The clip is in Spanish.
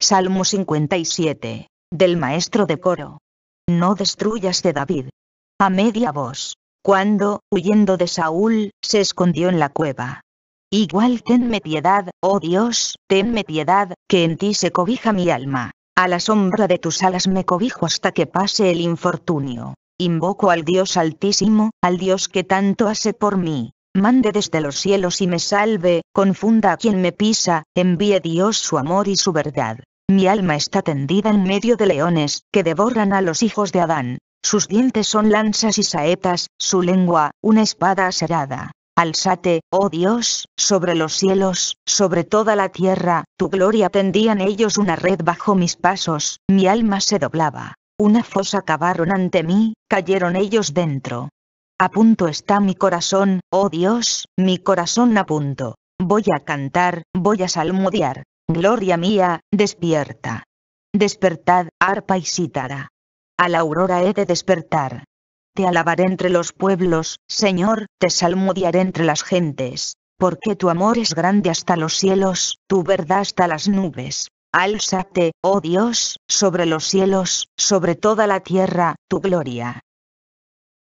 Salmo 57. Del maestro de coro. No destruyas de David. A media voz. Cuando, huyendo de Saúl, se escondió en la cueva. Igual tenme piedad, oh Dios, tenme piedad, que en ti se cobija mi alma. A la sombra de tus alas me cobijo hasta que pase el infortunio. Invoco al Dios altísimo, al Dios que tanto hace por mí mande desde los cielos y me salve, confunda a quien me pisa, envíe Dios su amor y su verdad. Mi alma está tendida en medio de leones, que devoran a los hijos de Adán. Sus dientes son lanzas y saetas, su lengua, una espada aserada. Alzate, oh Dios, sobre los cielos, sobre toda la tierra, tu gloria tendían ellos una red bajo mis pasos, mi alma se doblaba. Una fosa cavaron ante mí, cayeron ellos dentro. A punto está mi corazón, oh Dios, mi corazón a punto. Voy a cantar, voy a salmodiar. Gloria mía, despierta. Despertad, arpa y cítara. A la aurora he de despertar. Te alabaré entre los pueblos, Señor, te salmodiaré entre las gentes. Porque tu amor es grande hasta los cielos, tu verdad hasta las nubes. Álzate, oh Dios, sobre los cielos, sobre toda la tierra, tu gloria.